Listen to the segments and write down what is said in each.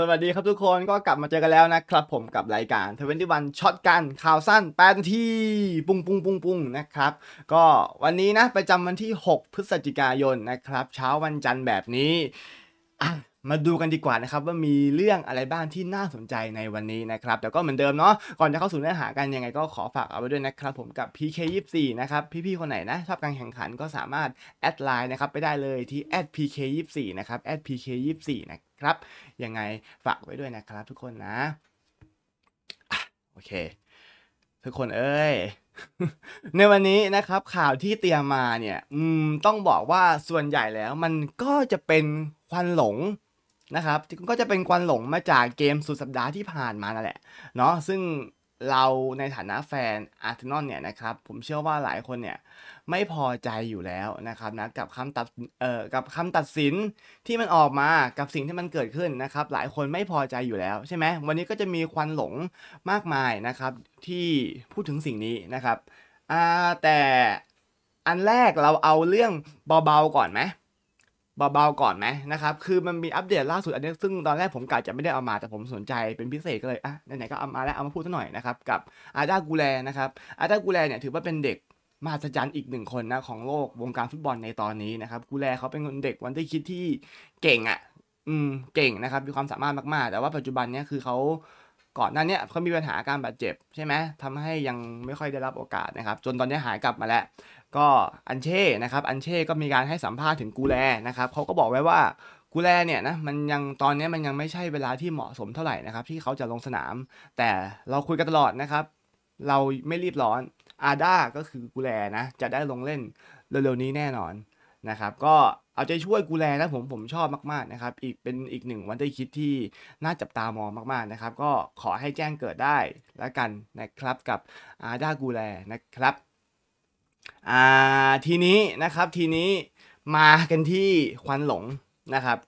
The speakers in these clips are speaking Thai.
สวัสดีครับทุกคนก็กลับมาเจอกันแล้วนะครับผมกับรายการทเวนตี้วันช็อตกันข่าวสั้น แปดทีปุ้งปุ้งปุ้งปุ้งนะครับ ก็วันนี้นะประจำวันที่ 6 พฤศจิกายนนะครับ เช้าวันจันทร์แบบนี้มาดูกันดีกว่านะครับว่ามีเรื่องอะไรบ้างที่น่าสนใจในวันนี้นะครับแต่ก็เหมือนเดิมเนาะก่อนจะเข้าสู่เนื้อหากันยังไงก็ขอฝากเอาไว้ด้วยนะครับ ผมกับ PK24 นะครับ พี่ๆ คนไหนนะชอบการแข่งขันก็สามารถแอดไลน์นะครับไปได้เลยที่แอด @pk24 นะครับแอด @pk24 นะครับยังไงฝากไว้ด้วยนะครับทุกคนนะโอเค ทุกคนเอ้ยในวันนี้นะครับข่าวที่เตรียมมาเนี่ยต้องบอกว่าส่วนใหญ่แล้วมันก็จะเป็นควันหลงนะครับก็จะเป็นควันหลงมาจากเกมสุดสัปดาห์ที่ผ่านมานั่นแหละเนาะซึ่งเราในฐานะแฟนอาร์เซนอลเนี่ยนะครับผมเชื่อว่าหลายคนเนี่ยไม่พอใจอยู่แล้วนะครับนะกับคำตัดเอ่อกับคำตัดสินที่มันออกมากับสิ่งที่มันเกิดขึ้นนะครับหลายคนไม่พอใจอยู่แล้วใช่ไหมวันนี้ก็จะมีควันหลงมากมายนะครับที่พูดถึงสิ่งนี้นะครับอ่าแต่อันแรกเราเอาเรื่องเบาๆ ก่อนไหมเบาๆก่อนไหมนะครับ คือมันมีอัปเดตล่าสุดอันนี้ ซึ่งตอนแรกผมกะจะไม่ได้เอามา แต่ผมสนใจเป็นพิเศษก็เลย อ่ะไหนๆก็เอามาแล้วเอามาพูดซะหน่อยนะครับกับอาดากูแลนะครับ อาดากูแลเนี่ยถือว่าเป็นเด็กมาสจรรย์อีกหนึ่งคนนะของโลกวงการฟุตบอลในตอนนี้นะครับ กูแลเขาเป็นคนเด็กวันที่คิดที่เก่งอะ่ะอืมเก่งนะครับมีความสามารถมากๆ แต่ว่าปัจจุบันเนี้ยคือเขาก่อนหน้านี้เขามีปัญหาการบาดเจ็บใช่ไหมทำให้ยังไม่ค่อยได้รับโอกาสนะครับ จนตอนนี้หายกลับมาแล้ว ก็อันเช่นะครับอันเช่ก็มีการให้สัมภาษณ์ถึงกูแลนะครับเขาก็บอกไว้ว่ากูแลเนี่ยนะมันยังตอนนี้มันยังไม่ใช่เวลาที่เหมาะสมเท่าไหร่นะครับที่เขาจะลงสนาม แต่เราคุยกันตลอดนะครับ เราไม่รีบร้อน อาด้าก็คือกูแลนะจะได้ลงเล่นเร็วๆนี้แน่นอนนะครับก็เอาใจช่วยกูแลนะผมผมชอบมากๆนะครับอีกเป็นอีกหนึ่งวันที่คิดที่น่าจับตามองมากๆนะครับ ก็ขอให้แจ้งเกิดได้แล้วกันนะครับกับอาด้ากูแลนะครับอ่าทีนี้นะครับทีนี้มากันที่ควันหลงนะครับ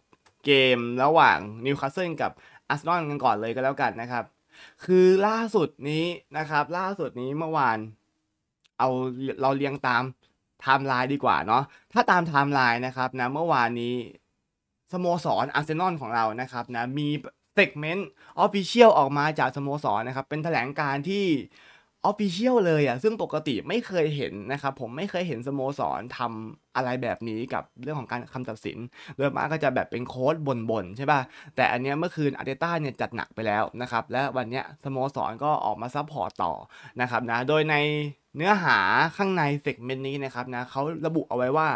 เกมระหว่างนิวคาสเซิลกับอาร์เซนอลกันก่อนเลยก็แล้วกันนะครับ คือล่าสุดนี้นะครับ ล่าสุดนี้เมื่อวานเอาเราเรียงตามไทม์ไลน์ดีกว่าเนาะถ้าตามไทม์ไลน์นะครับนะเมื่อวานนี้ สโมสรอาร์เซนอลของเรานะครับนะมีเซกเมนต์ออฟฟิเชียลออกมาจากสโมสรนะครับ เป็นแถลงการที่ออฟฟิเชียลเลยอะ่ะซึ่งปกติไม่เคยเห็นนะครับ ผมไม่เคยเห็นสโมสรทำอะไรแบบนี้กับเรื่องของการคำตัดสินโดยมากก็จะแบบเป็นโค้ดบ่นๆ ใช่ป่ะแต่อันเนี้ยเมื่อคืนอาร์เตต้าเนี่ยจัดหนักไปแล้วนะครับ และวันเนี้ยสโมสรก็ออกมาซัพพอร์ตต่อนะครับนะโดยในเนื้อหาข้างในเซกเมนต์นี้นะครับนะเขาระบุเอาไว้ว่า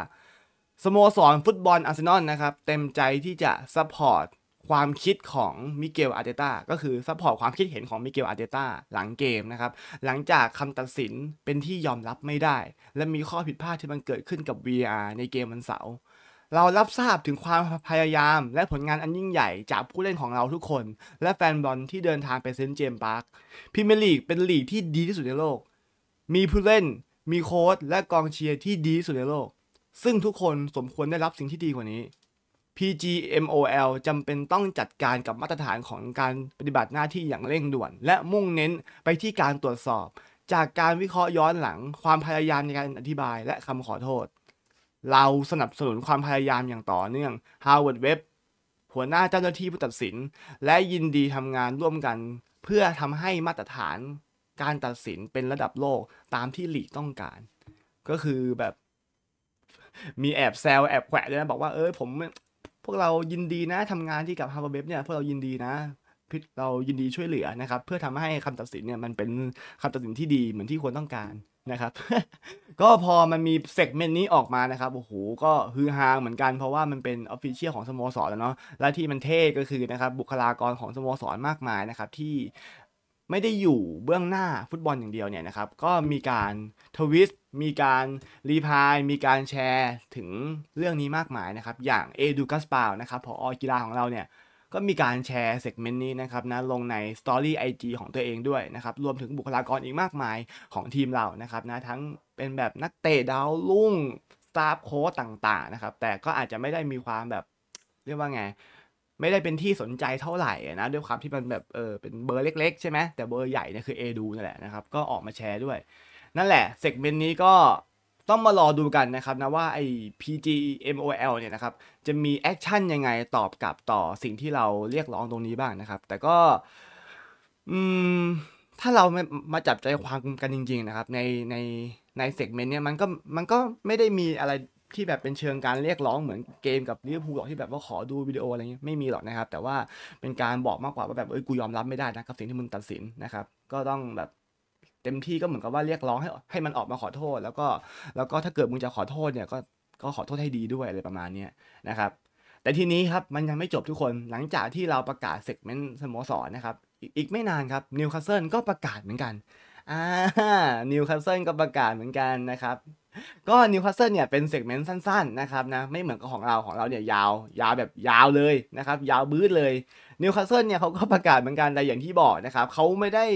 สโมสรฟุตบอลอาร์เซนอลนะครับ เต็มใจที่จะซัพพอร์ตความคิดของมิเกลอาร์เตต้าก็คือซัพพอร์ตความคิดเห็นของมิเกลอาร์เตต้าหลังเกมนะครับ หลังจากคำตัดสินเป็นที่ยอมรับไม่ได้ และมีข้อผิดพลาดที่มันเกิดขึ้นกับ VR ในเกมวันเสาร์เรารับทราบถึงความพยายามและผลงานอันยิ่งใหญ่จากผู้เล่นของเราทุกคน และแฟนบอลที่เดินทางไปเซนต์เจมส์พาร์คพรีเมียร์ลีกเป็นลีกที่ดีที่สุดในโลกมีผู้เล่น มีโค้ชและกองเชียร์ที่ดีสุดในโลก ซึ่งทุกคนสมควรได้รับสิ่งที่ดีกว่านี้ PGMOL จำเป็นต้องจัดการกับมาตรฐานของการปฏิบัติหน้าที่อย่างเร่งด่วน และมุ่งเน้นไปที่การตรวจสอบ จากการวิเคราะห์ย้อนหลังความพยายามในการอธิบายและคำขอโทษ เราสนับสนุนความพยายามอย่างต่อเนื่อง Harvard Web หัวหน้าเจ้าหน้าที่ผู้ตัดสิน และยินดีทำงานร่วมกัน เพื่อทำให้มาตรฐานการตัดสินเป็นระดับโลกตามที่หลีกต้องการ ก็คือแบบมีแอบแซวแอบแขวะด้วยนะบอกว่าเอ้ยผมพวกเรายินดีนะทำงานที่กับฮาร์เบร์เบเนี่ยพวกเรายินดีนะเรายินดีช่วยเหลือนะครับ เพื่อทำให้คำตัดสินเนี่ยมันเป็นคำตัดสินที่ดีเหมือนที่ควรต้องการนะครับ ก็พอมันมีเซกเมนต์นี้ออกมานะครับโอ้โหก็ฮือฮาเหมือนกันเพราะว่ามันเป็นออฟฟิเชียลของสโมสรแล้วเนาะและที่มันเท่ก็คือนะครับบุคลากรของสโมสรมากมายนะครับ ที่ไม่ได้อยู่เบื้องหน้าฟุตบอลอย่างเดียวเนี่ยนะครับก็มีการทวิสต์ มีการรีพาย มีการแชร์ถึงเรื่องนี้มากมายนะครับ อย่างเอดูกัสปาวนะครับพออกีฬาของเราเนี่ยก็มีการแชร์เซกเมนต์นี้นะครับนะลงใน Story IG ของตัวเองด้วยนะครับรวมถึงบุคลากรอีกมากมายของทีมเรานะครับนะทั้งเป็นแบบนักเตะดาว รุ่งสตาฟโค้ชต่างๆนะครับแต่ก็อาจจะไม่ได้มีความแบบเรียกว่าไงไม่ได้เป็นที่สนใจเท่าไหร่นะด้วยความที่มันแบบเออเป็นเบอร์เล็กๆใช่ไหม แต่เบอร์ใหญ่เนี่ยคือเอดูนั่นแหละนะครับ ก็ออกมาแชร์ด้วย นั่นแหละเซกเมนต์นี้ก็ต้องมารอดูกันนะครับนะว่าไอ้ PGMOL เนี่ยนะครับจะมีแอคชั่นยังไงตอบกลับต่อสิ่งที่เราเรียกร้องตรงนี้บ้างนะครับ แต่ก็อืมถ้าเรามาจับใจความกันจริง ๆ นะครับ ในในในเซกเมนต์เนี่ยมันก็มันก็ไม่ได้มีอะไรที่แบบเป็นเชิงการเรียกร้องเหมือนเกมกับลิเวอร์พูลหรอกที่แบบว่าขอดูวิดีโออะไรเงี้ยไม่มีหรอกนะครับ แต่ว่าเป็นการบอกมากกว่าว่าแบบเอ้ยกูยอมรับไม่ได้นะกับ สิ่งที่มึงตัดสินนะครับ ก็ต้องแบบเต็มที่ก็เหมือนกับว่าเรียกร้องให้ให้มันออกมาขอโทษ แล้วก็แล้วก็ถ้าเกิดมึงจะขอโทษเนี่ยก็ก็ขอโทษให้ดีด้วยอะไรประมาณนี้นะครับแต่ทีนี้ครับมันยังไม่จบทุกคนหลังจากที่เราประกาศเซกเมนต์สโมสรนะครับ อีกไม่นานครับนิวคาสเซิลก็ประกาศเหมือนกันอ่านิวคาสเซิลก็ประกาศเหมือนกันนะครับก็นิวคาสเซิลเนี่ยเป็นเซกเมนต์สั้น ๆ นะครับนะ ไม่เหมือนกับของเราของเราเนี่ยยาวยาวแบบยาวเลยนะครับ ยาวบื้อเลยนิวคาสเซิลเนี่ยเขาก็ประกาศเหมือนกันแต่อย่างที่บอกนะครับเขาไม่ได้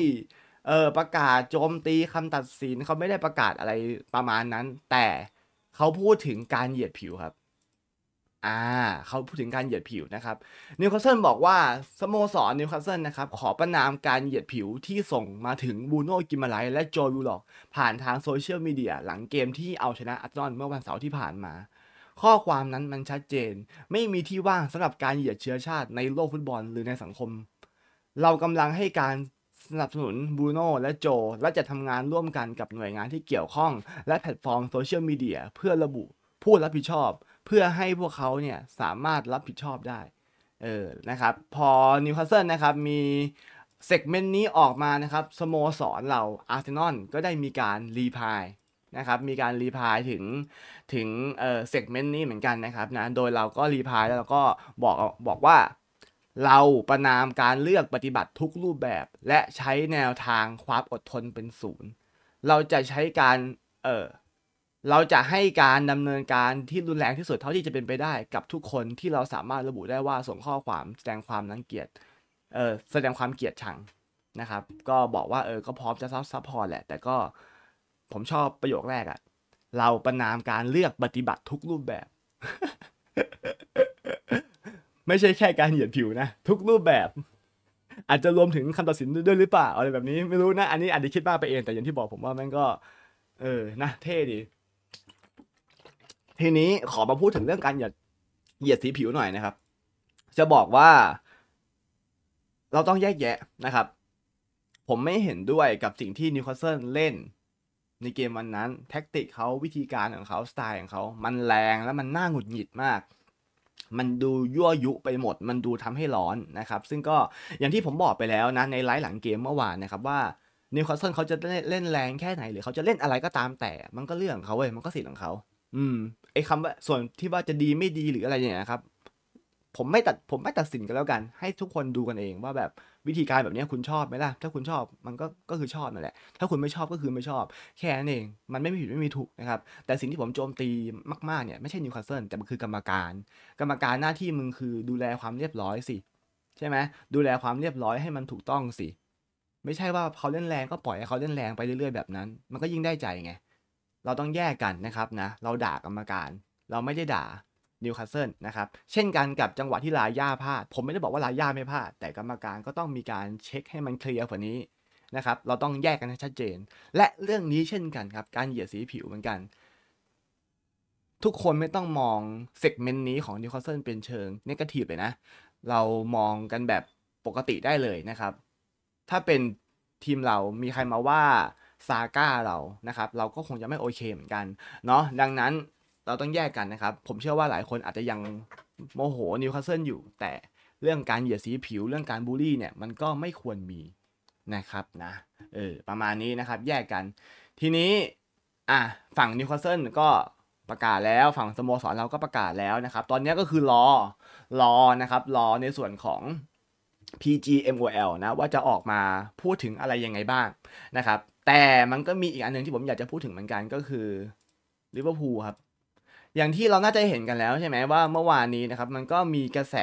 เออประกาศโจมตีคำตัดสินเขาไม่ได้ประกาศอะไรประมาณนั้น แต่เขาพูดถึงการเหยียดผิวครับอ่าเขาพูดถึงการเหยียดผิวนะครับนิวคาสเซิลบอกว่า สโมสรนิวคาสเซิลนะครับ ขอประนามการเหยียดผิวที่ส่งมาถึงบูโน่กิมาไลและโจวิลล็อก ผ่านทางโซเชียลมีเดียหลังเกมที่เอาชนะอัตตอนเมื่อวันเสาร์ที่ผ่านมา ข้อความนั้นมันชัดเจน ไม่มีที่ว่างสำหรับการเหยียดเชื้อชาติในโลกฟุตบอลหรือในสังคม เรากำลังให้การสนับสนุนบูโน่และโจและจะทำงานร่วมกันกับหน่วยงานที่เกี่ยวข้อง และแพลตฟอร์มโซเชียลมีเดียเพื่อระบุผู้รับผิดชอบเพื่อให้พวกเขาเนี่ยสามารถรับผิดชอบได้เออนะครับ พอนิวคาสเซิลนะครับ มีเซกเมนต์นี้ออกมานะครับ สโมสรเราอาร์เซนอลก็ได้มีการรีพายนะครับ มีการรีพายถึงถึงเอ่อเซกเมนต์นี้เหมือนกันนะครับนะโดยเราก็รีพายแล้วเราก็บอกบอกว่า เราประนามการเลือกปฏิบัติทุกรูปแบบ และใช้แนวทางความอดทนเป็นศูนย์เราจะใช้การเอ่อเราจะให้การดำเนินการที่รุนแรงที่สุดเท่าที่จะเป็นไปได้กับทุกคนที่เราสามารถระบุได้ว่าส่งข้อความแสดงความรังเกียจเออแสดงความเกลียดชังนะครับ ก็บอกว่าเออก็พร้อมจะซับพอร์ตแหละ แต่ก็ ผมชอบประโยคแรกอะเราประนามการเลือกปฏิบัติทุกรูปแบบ ไม่ใช่แค่การเหยียดผิวนะ ทุกรูปแบบ อาจจะรวมถึงคำตัดสินด้วยหรือเปล่า อะไรแบบนี้ไม่รู้นะอันนี้อาจจะคิดมากไปเอง แต่อย่างที่บอกผมว่ามันก็ เออนะเท่ดีทีนี้ขอมาพูดถึงเรื่องการเหยียดเหยียดสีผิวหน่อยนะครับ จะบอกว่า เราต้องแยกแยะนะครับ ผมไม่เห็นด้วยกับสิ่งที่นิวคาสเซิลเล่นในเกมวันนั้น แท็กติกเขาวิธีการของเขาสไตล์ของเขามันแรงและมันน่าหงุดหงิดมาก มันดูยั่วยุไปหมด มันดูทำให้ร้อนนะครับ ซึ่งก็อย่างที่ผมบอกไปแล้วนะ ในไลฟ์หลังเกมเมื่อวานนะครับว่านิวคาสเซิลเขาจะเล่นแรงแค่ไหนหรือเขาจะเล่นอะไรก็ตามแต่ มันก็เรื่องของเขาเว้ยมันก็สิทธิ์ของเขาอืมไอ้คำว่าส่วนที่ว่าจะดีไม่ดีหรืออะไรเนี่ยครับ ผมไม่ตัดผมไม่ตัดสินกันแล้วกัน ให้ทุกคนดูกันเองว่าแบบวิธีการแบบนี้คุณชอบไหมล่ะ ถ้าคุณชอบมันก็ก็คือชอบนั่นแหละ ถ้าคุณไม่ชอบก็คือไม่ชอบ แค่นั้นเอง มันไม่มีผิดไม่มีถูกนะครับแต่สิ่งที่ผมโจมตีมากๆ เนี่ย ไม่ใช่นิวคาสเซิลแต่มันคือกรรมการ กรรมการหน้าที่มึงคือดูแลความเรียบร้อยสิ ใช่ไหมดูแลความเรียบร้อยให้มันถูกต้องสิ ไม่ใช่ว่าเขาเล่นแรงก็ปล่อยให้เขาเล่นแรงไปเรื่อยๆแบบนั้น มันก็ยิ่งได้ใจไงเราต้องแยกกันนะครับนะเราด่ากรรมการ เราไม่ได้ด่านิวคาสเซิลนะครับเช่นกันกับจังหวะที่ลาย่าพลาดผมไม่ได้บอกว่าลาย่าไม่พลาดแต่กรรมการก็ต้องมีการเช็คให้มันเคลียร์กว่านี้นะครับ เราต้องแยกกันให้ชัดเจน และเรื่องนี้เช่นกันครับ การเหยียดสีผิวเหมือนกัน ทุกคนไม่ต้องมองเซกเมนต์นี้ของนิวคาสเซิลเป็นเชิงนกาทีฟเลยนะ เรามองกันแบบปกติได้เลยนะครับ ถ้าเป็นทีมเรามีใครมาว่าซาก้าเรา นะครับ เราก็คงจะไม่โอเคเหมือนกัน เนาะดังนั้นเราต้องแยกกันนะครับ ผมเชื่อว่าหลายคนอาจจะยังโมโหนิวคาสเซิลอยู่ แต่เรื่องการเหยียดสีผิวเรื่องการบูลลี่เนี่ย มันก็ไม่ควรมีนะครับนะ เออ ประมาณนี้นะครับ แยกกัน ทีนี้ อ่ะ ฝั่งนิวคาสเซิลก็ประกาศแล้ว ฝั่งสโมสรเราก็ประกาศแล้วนะครับ ตอนนี้ก็คือรอ รอ นะครับ รอในส่วนของ PGMOL นะว่าจะออกมาพูดถึงอะไรยังไงบ้างนะครับแต่มันก็มีอีกอันหนึ่งที่ผมอยากจะพูดถึงเหมือนกันก็คือลิเวอร์พูลครับ อย่างที่เราน่าจะเห็นกันแล้วใช่ไหมว่าเมื่อวานนี้นะครับมันก็มีกระแส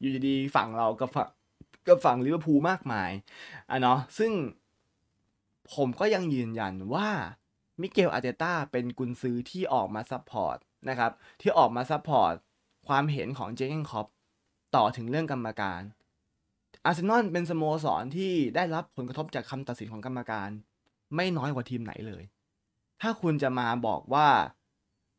อยู่ดีฝั่งเรากับฝั่งกับฝั่งลิเวอร์พูลมากมายอ่ะเนาะซึ่งผมก็ยังยืนยันว่ามิเกลอาเตต้าเป็นกุนซือที่ออกมาซัพพอร์ตนะครับ ที่ออกมาซัพพอร์ตความเห็นของเจเกนคอปต่อถึงเรื่องกรรมการอาร์เซนอลเป็นสโมสรที่ได้รับผลกระทบจากคำตัดสินของกรรมการไม่น้อยกว่าทีมไหนเลย ถ้าคุณจะมาบอกว่า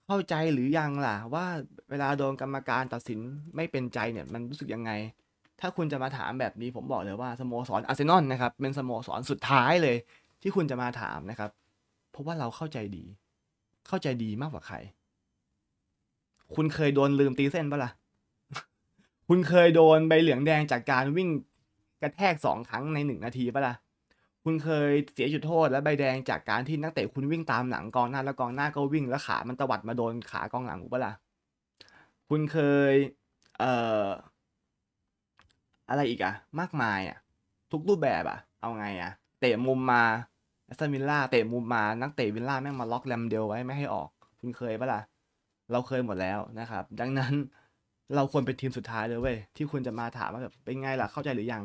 เข้าใจหรือยังล่ะ ว่าเวลาโดนกรรมการตัดสินไม่เป็นใจเนี่ย มันรู้สึกยังไง ถ้าคุณจะมาถามแบบนี้ ผมบอกเลยว่าสโมสรอาร์เซนอลนะครับเป็นสโมสรสุดท้ายเลย ที่คุณจะมาถามนะครับ เพราะว่าเราเข้าใจดี เข้าใจดีมากกว่าใคร คุณเคยโดนลืมตีเส้นปะละ่ะ คุณเคยโดนใบเหลืองแดงจากการวิ่งกระแทกสองครั้งในหนึ่งนาทีปะละ่ะคุณเคยเสียจุดโทษ และใบแดงจากการที่นักเตะคุณวิ่งตามหลังกองหน้าแล้วกองหน้าก็วิ่งแล้วขา มันตวัดมาโดนขากองหลังคุณปะล่ะ คุณเคย เอ่อ อะไรอีกอะมากมายอะทุกรูปแบบอะเอาไงอะเตะมุมมาแอสตันวิลล่าเตะมุมมา นักเตะวิลล่าแม่งมาล็อกแลมเดียวไว้ไม่ให้ออก คุณเคยปะล่ะ เราเคยหมดแล้วนะครับ ดังนั้นเราควรเป็นทีมสุดท้ายเลยเว้ยที่คุณจะมาถามว่าแบบเป็นไงล่ะเข้าใจหรือยัง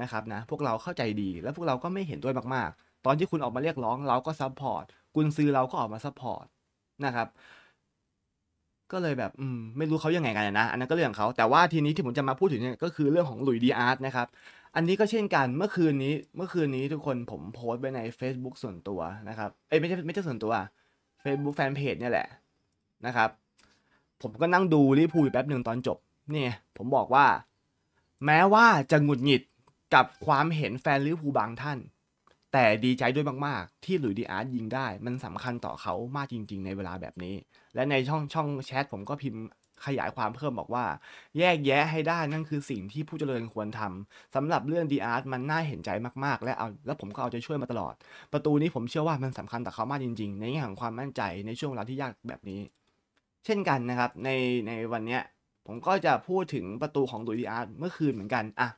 นะครับนะ พวกเราเข้าใจดีแล้วพวกเราก็ไม่เห็นด้วยมากๆ ตอนที่คุณออกมาเรียกร้องเราก็ซัพพอร์ตกุนซื้อเราก็ออกมาซัพพอร์ตนะครับก็เลยแบบ อืมไม่รู้เขายังไงกันนะอันนั้นก็เรื่องของเขาแต่ว่าทีนี้ที่ผมจะมาพูดถึงเนี่ยก็คือเรื่องของหลุยดีอาร์ตนะครับอันนี้ก็เช่นกันเมื่อคืนนี้เมื่อคืนนี้ทุกคนผมโพสต์ไปใน Facebook ส่วนตัวนะครับเอ้ยไม่ใช่ไม่ใช่ส่วนตัว Facebook ฟนเพจเนี่ยแหละนะครับ ผมก็นั่งดูรีพูดแป๊บหนึ่งตอนจบนี่ผมบอกว่า แม้ว่าจะหงุดหงิดกับความเห็นแฟนลิเวอร์พูลบางท่าน แต่ดีใจด้วยมากๆ ที่หลุยดีอาร์ตยิงได้ มันสำคัญต่อเขามากจริงๆ ในเวลาแบบนี้ และในช่องช่องแชทผมก็พิมพ์ขยายความเพิ่มบอกว่า แยกแยะให้ได้นั่นคือสิ่งที่ผู้เจริญควรทำสำหรับเรื่องดีอาร์ตมันน่าเห็นใจมากๆและเอา และผมก็เอาใจช่วยมาตลอดประตูนี้ผมเชื่อว่ามันสำคัญต่อเขามากจริง ๆ ในแง่ของความมั่นใจในช่วงเวลาที่ยากแบบนี้ เช่นกันนะครับในในวันเนี้ยผมก็จะพูดถึงประตูของดุยดีอาร์ตเมื่อคืนเหมือนกันอ่ะ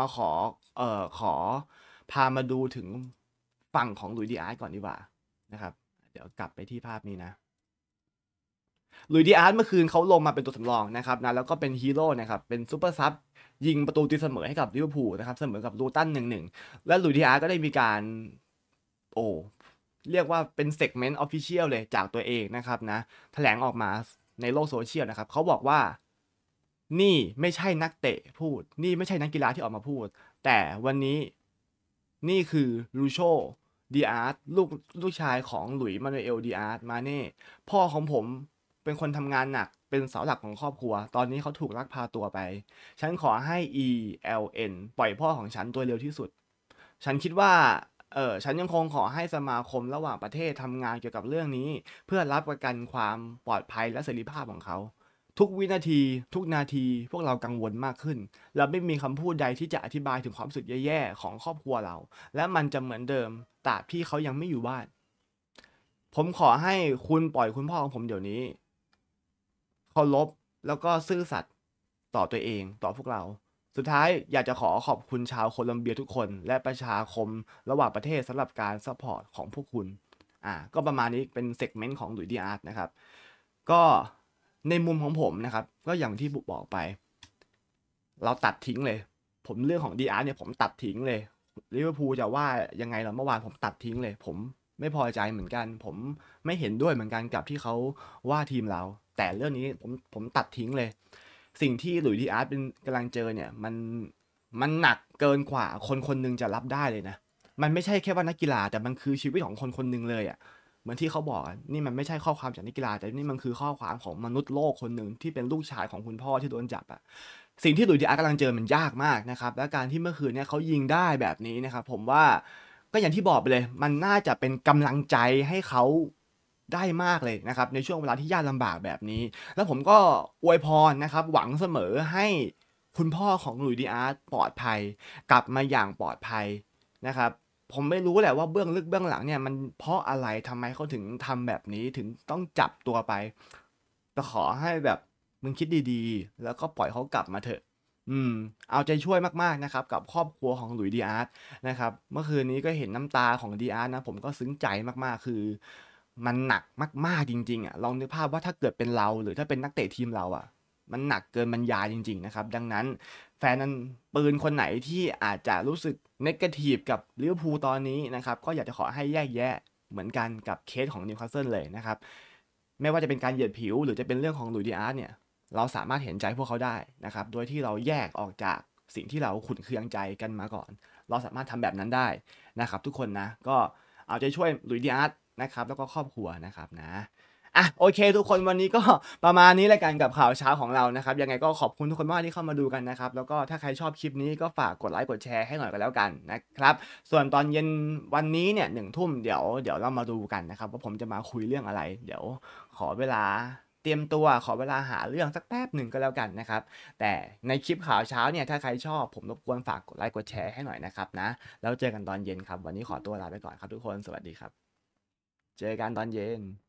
มาขอ เอ่อ ขอพามาดูถึงฝั่งของลุยดีอาร์ตก่อนดีกว่านะครับ เดี๋ยวกลับไปที่ภาพนี้นะลุยดีอาร์ตเมื่อคืนเขาลงมาเป็นตัวสำรองนะครับนะแล้วก็เป็นฮีโร่นะครับเป็นซูเปอร์ซับยิงประตูตีเสมอให้กับลิเวอร์พูลนะครับ เสมอกับลูตันหนึ่งหนึ่ง และลุยดีอาร์ก็ได้มีการ โอ้ เรียกว่าเป็นเซกเมนต์ออฟฟิเชียลเลยจากตัวเองนะครับนะ แถลงออกมาในโลกโซเชียลนะครับเขาบอกว่านี่ไม่ใช่นักเตะพูด นี่ไม่ใช่นักกีฬาที่ออกมาพูด แต่วันนี้นี่คือลูโชดีอาร์ตลูกลูกชายของหลุยมานูเอลดีอาร์ตมาเน่พ่อของผมเป็นคนทำงานหนักเป็นเสาหลักของครอบครัว ตอนนี้เขาถูกลักพาตัวไป ฉันขอให้ ELN ปล่อยพ่อของฉันตัวเร็วที่สุด ฉันคิดว่าเออฉันยังคงขอให้สมาคมระหว่างประเทศทำงานเกี่ยวกับเรื่องนี้เพื่อรับประกันความปลอดภัยและเสรีภาพของเขาทุกวินาทีทุกนาที พวกเรากังวลมากขึ้น เราไม่มีคำพูดใดที่จะอธิบายถึงความสุดแย่ๆของครอบครัวเรา และมันจะเหมือนเดิมตราบที่เขายังไม่อยู่บ้านผมขอให้คุณปล่อยคุณพ่อของผมเดี๋ยวนี้ เคารพแล้วก็ซื่อสัตย์ต่อตัวเองต่อพวกเรา สุดท้ายอยากจะขอขอบคุณชาวโคลัมเบียทุกคนและประชาคมระหว่างประเทศสำหรับการซัพพอร์ตของพวกคุณ อ่า ก็ประมาณนี้เป็นเซกเมนต์ของดุยดีอาร์ตนะครับก็ในมุมของผมนะครับ ก็อย่างที่บุบอกไป เราตัดทิ้งเลย ผมเรื่องของดีอาร์เนี่ย ผมตัดทิ้งเลยลิเวอร์พูลจะว่ายังไงเราเมื่อวานผมตัดทิ้งเลยผมไม่พอใจเหมือนกันผมไม่เห็นด้วยเหมือนกันกับที่เขาว่าทีมเรา แต่เรื่องนี้ผมผมตัดทิ้งเลย สิ่งที่หลุยดีอาร์เป็นกำลังเจอเนี่ยมันมันหนักเกินกว่าคนคนนึงจะรับได้เลยนะมันไม่ใช่แค่ว่านักกีฬา แต่มันคือชีวิตของคนคนหนึ่งเลยอะ่ะเหมือนที่เขาบอกนี่มันไม่ใช่ข้อความจากนักกีฬา แต่นี่มันคือข้อความของมนุษย์โลกคนหนึ่งที่เป็นลูกชายของคุณพ่อที่โดนจับอะสิ่งที่ดูดิอากำลังเจอมันยากมากนะครับ และการที่เมื่อคืนเนี่ยเขายิงได้แบบนี้นะครับ ผมว่าก็อย่างที่บอกไปเลย มันน่าจะเป็นกำลังใจให้เขาได้มากเลยนะครับ ในช่วงเวลาที่ยากลาบากแบบนี้ แล้วผมก็อวยพรนะครับ หวังเสมอให้คุณพ่อของหลุยดีอาร์ตปลอดภัย กลับมาอย่างปลอดภัยนะครับผมไม่รู้แหละว่าเบื้องลึกเบื้องหลังเนี่ยมันเพราะอะไรทำไมเขาถึงทำแบบนี้ถึงต้องจับตัวไปแต่ขอให้แบบมึงคิดดี ๆ แล้วก็ปล่อยเขากลับมาเถอะ อืม เอาใจช่วยมากๆนะครับกับครอบครัวของหลุยดีอาร์ตนะครับเมื่อคืนนี้ก็เห็นน้ำตาของดีอาร์ตนะผมก็ซึ้งใจมาก ๆ คือ มันหนักมากๆจริงๆ อ่ะ ลองนึกภาพว่าถ้าเกิดเป็นเรา หรือถ้าเป็นนักเตะทีมเราอ่ะมันหนักเกินบรรยายจริงๆนะครับ ดังนั้นแฟนนั้นปืนคนไหนที่อาจจะรู้สึกเนกาทีฟกับลิเวอร์พูลตอนนี้นะครับ ก็อยากจะขอให้แยกแยะเหมือนกันกับเคสของนิวคาสเซิลเลยนะครับ ไม่ว่าจะเป็นการเหยียดผิวหรือจะเป็นเรื่องของลุยดีอาร์เนี่ย เราสามารถเห็นใจพวกเขาได้นะครับ โดยที่เราแยกออกจากสิ่งที่เราขุนเคืองใจกันมาก่อน เราสามารถทำแบบนั้นได้นะครับ ทุกคนนะ ก็เอาใจช่วยลุยดีอาร์นะครับ แล้วก็ครอบครัวนะครับนะอ่ะโอเค ทุกคนวันนี้ก็ประมาณนี้แล้วกันกับข่าวเช้าของเรานะครับ ยังไงก็ขอบคุณทุกคนมากที่เข้ามาดูกันนะครับแล้วก็ถ้าใครชอบคลิปนี้ก็ฝากกดไลค์กดแชร์ให้หน่อยก็แล้วกันนะครับ ส่วนตอนเย็นวันนี้เนี่ยหนึ่งทุ่มเดี๋ยวเดี๋ยวเรามาดูกันนะครับ ว่าผมจะมาคุยเรื่องอะไร เดี๋ยวขอเวลาเตรียมตัวขอเวลาหาเรื่องสักแป๊บหนึ่งก็แล้วกันนะครับแต่ในคลิปข่าวเช้าเนี่ยถ้าใครชอบผมรบกวนฝากกดไลค์กดแชร์ให้หน่อยนะครับนะแล้วเจอกันตอนเย็นครับวันนี้ขอตัวลาไปก่อนครับ ทุกคนสวัสดีครับ เจอกันตอนเย็น